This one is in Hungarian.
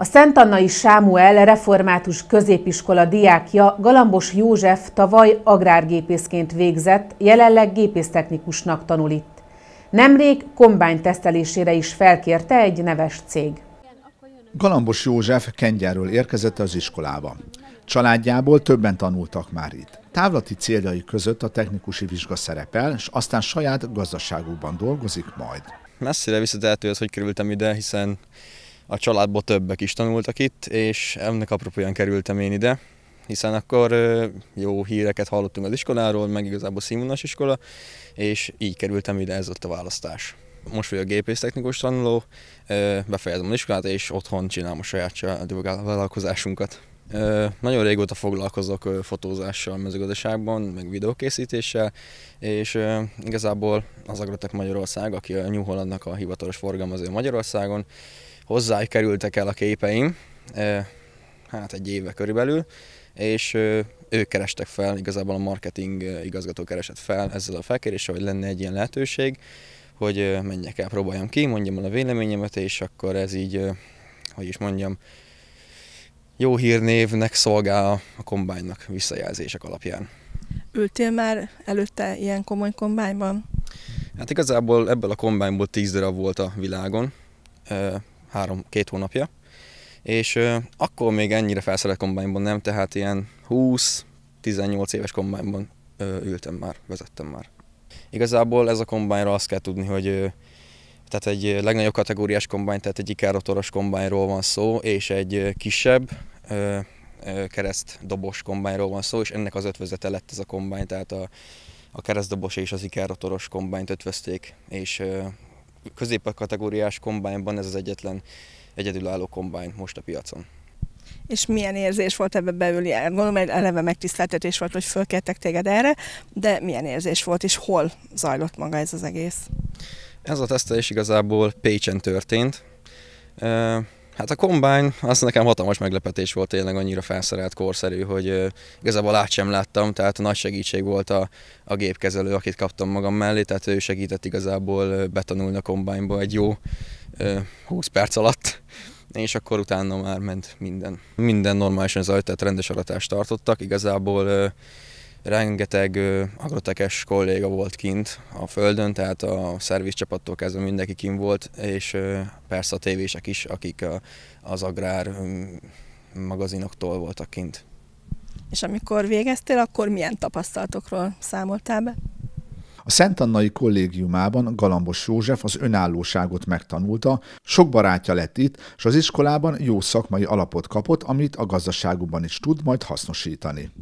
A Szent Annai Sámuel református középiskola diákja Galambos József tavaly agrárgépészként végzett, jelenleg gépésztechnikusnak tanul itt. Nemrég kombány tesztelésére is felkérte egy neves cég. Galambos József Kengyáról érkezett az iskolába. Családjából többen tanultak már itt. Távlati céljai között a technikusi vizsga szerepel, és aztán saját gazdaságukban dolgozik majd. Messzire visszatehető az, hogy kerültem ide, hiszen a családból többek is tanultak itt, és ennek apropóján kerültem én ide, hiszen akkor jó híreket hallottunk az iskoláról, meg igazából színvonalas iskola, és így kerültem ide, ez ott a választás. Most vagyok gépésztechnikus tanuló, befejezem az iskolát, és otthon csinálom a saját vállalkozásunkat. Nagyon régóta foglalkozok fotózással, mezőgazdaságban, meg videókészítéssel, és igazából az Agrotech Magyarország, aki a New Hollandnak a hivatalos forgalmazója Magyarországon, hozzá kerültek el a képeim, hát egy éve körülbelül, és ők kerestek fel, igazából a marketing igazgató keresett fel ezzel a felkéréssel, hogy lenne egy ilyen lehetőség, hogy menjek el, próbáljam ki, mondjam el a véleményemet, és akkor ez így, hogy is mondjam, jó hírnévnek szolgál a kombánynak visszajelzések alapján. Ültél már előtte ilyen komoly kombányban? Hát igazából ebből a kombányból tíz darab volt a világon, három, két hónapja, és ö, akkor még ennyire felszerelt kombányban nem, tehát ilyen 20-18 éves kombányban ö, ültem már, vezettem már. Igazából ez a kombányra azt kell tudni, hogy ö, tehát egy legnagyobb kategóriás kombány, tehát egy ikárotoros kombányról van szó, és egy kisebb ö, ö, kereszt dobos kombányról van szó, és ennek az ötvözete lett ez a kombány, tehát a, a keresztdobos és az ikárotoros kombányt ötvözték, és ö, kategóriás kombányban ez az egyetlen egyedülálló kombány most a piacon. És milyen érzés volt ebbe beülni? Gondolom, egy eleve megtiszteltetés volt, hogy fölkértek téged erre, de milyen érzés volt, és hol zajlott maga ez az egész? Ez a tesztelés igazából Pécsen történt. Hát a Combine, az nekem hatalmas meglepetés volt, tényleg annyira felszerelt korszerű, hogy uh, igazából át sem láttam, tehát nagy segítség volt a, a gépkezelő, akit kaptam magam mellé, tehát ő segített igazából betanulni a Combine-ba egy jó uh, 20 perc alatt és akkor utána már ment minden. Minden normálisan zajlott, tehát rendes aratást tartottak. Igazából uh, Rengeteg agrotekes kolléga volt kint a földön, tehát a szervizcsapattól kezdve mindenki kint volt, és persze a tévések is, akik az agrár magazinoktól voltak kint. És amikor végeztél, akkor milyen tapasztalatokról számoltál be? A Szent Annai kollégiumában Galambos József az önállóságot megtanulta, sok barátja lett itt, és az iskolában jó szakmai alapot kapott, amit a gazdaságukban is tud majd hasznosítani.